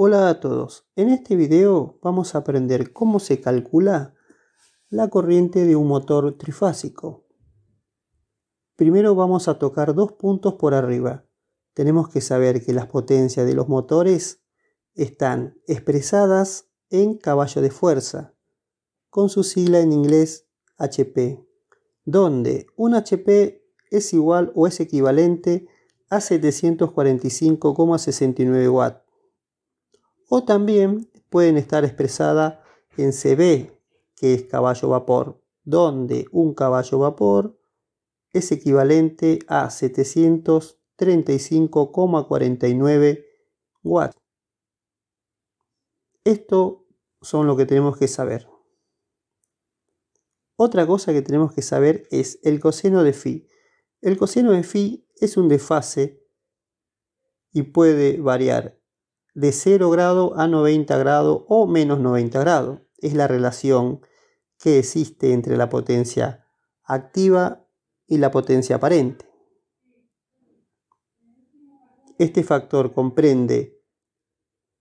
Hola a todos, en este video vamos a aprender cómo se calcula la corriente de un motor trifásico. Primero vamos a tocar dos puntos por arriba. Tenemos que saber que las potencias de los motores están expresadas en caballo de fuerza, con su sigla en inglés HP, donde un HP es igual o es equivalente a 745,69 watts o también pueden estar expresadas en CB, que es caballo vapor, donde un caballo vapor es equivalente a 735,49 watts. Esto son lo que tenemos que saber. Otra cosa que tenemos que saber es el coseno de phi. El coseno de phi es un desfase y puede variar de 0 grado a 90 grado o menos 90 grado. Es la relación que existe entre la potencia activa y la potencia aparente. Este factor comprende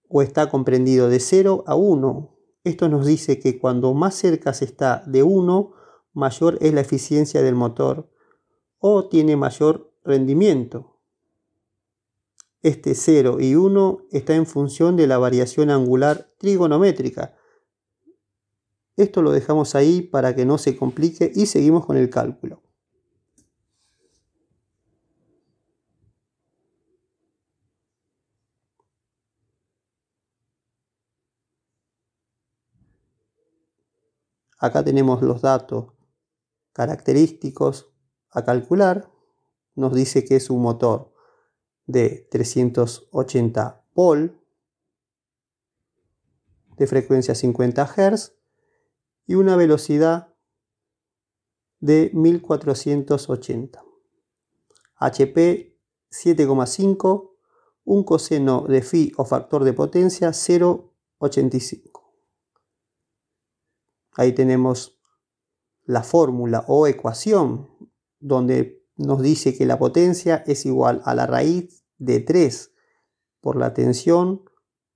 o está comprendido de 0 a 1. Esto nos dice que cuando más cerca se está de 1, mayor es la eficiencia del motor o tiene mayor rendimiento. Este 0 y 1 está en función de la variación angular trigonométrica. Esto lo dejamos ahí para que no se complique y seguimos con el cálculo. Acá tenemos los datos característicos a calcular. Nos dice que es un motor de 380 volt de frecuencia 50 Hz y una velocidad de 1480. HP 7,5, un coseno de phi o factor de potencia 0,85. Ahí tenemos la fórmula o ecuación donde nos dice que la potencia es igual a la raíz de 3 por la tensión,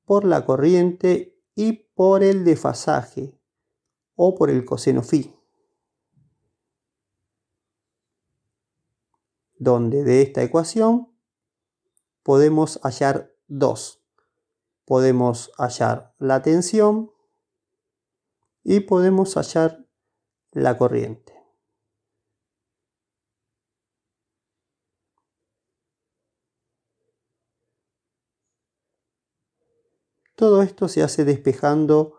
por la corriente y por el desfasaje o por el coseno phi. Donde de esta ecuación podemos hallar dos Podemos hallar la tensión y podemos hallar la corriente. Todo esto se hace despejando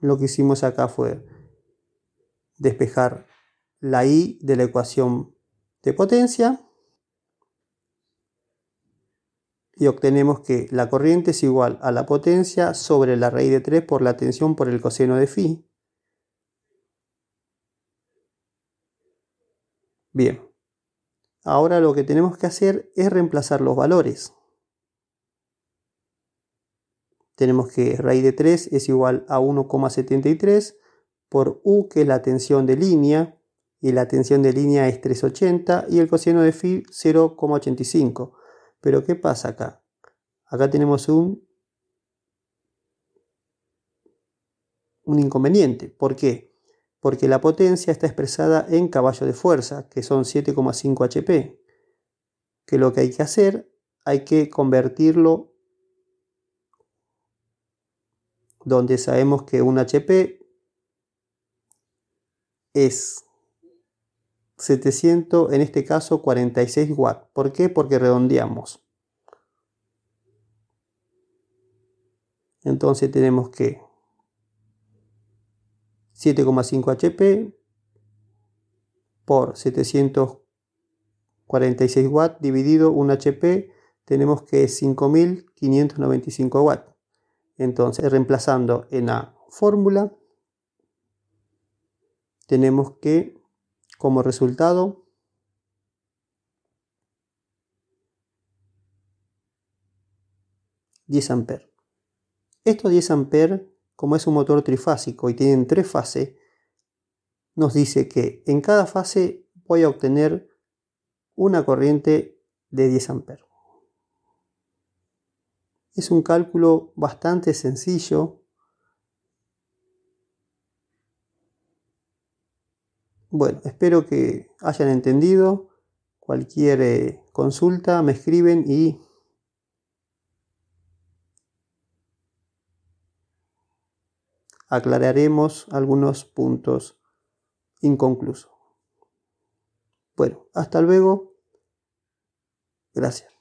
lo que hicimos acá fue despejar la i de la ecuación de potencia y obtenemos que la corriente es igual a la potencia sobre la raíz de 3 por la tensión por el coseno de phi. Bien, ahora lo que tenemos que hacer es reemplazar los valores. Tenemos que raíz de 3 es igual a 1,73 por U, que es la tensión de línea, y la tensión de línea es 380, y el coseno de phi 0,85. Pero ¿qué pasa acá? Acá tenemos un, un inconveniente. ¿Por qué? porque la potencia está expresada en caballo de fuerza, que son 7,5 HP, que lo que hay que hacer, hay que convertirlo donde sabemos que un HP es 700, en este caso 46 watts. ¿Por qué? Porque redondeamos. Entonces tenemos que 7,5 HP por 746 watts dividido 1 HP tenemos que es 5595 watts. Entonces, reemplazando en la fórmula, tenemos que como resultado ...10 amperes... Estos 10 amperes como es un motor trifásico y tienen tres fases, nos dice que en cada fase voy a obtener una corriente de 10 amperes. Es un cálculo bastante sencillo. Bueno, espero que hayan entendido. Cualquier eh, consulta me escriben y aclararemos algunos puntos inconclusos. Bueno, hasta luego. Gracias.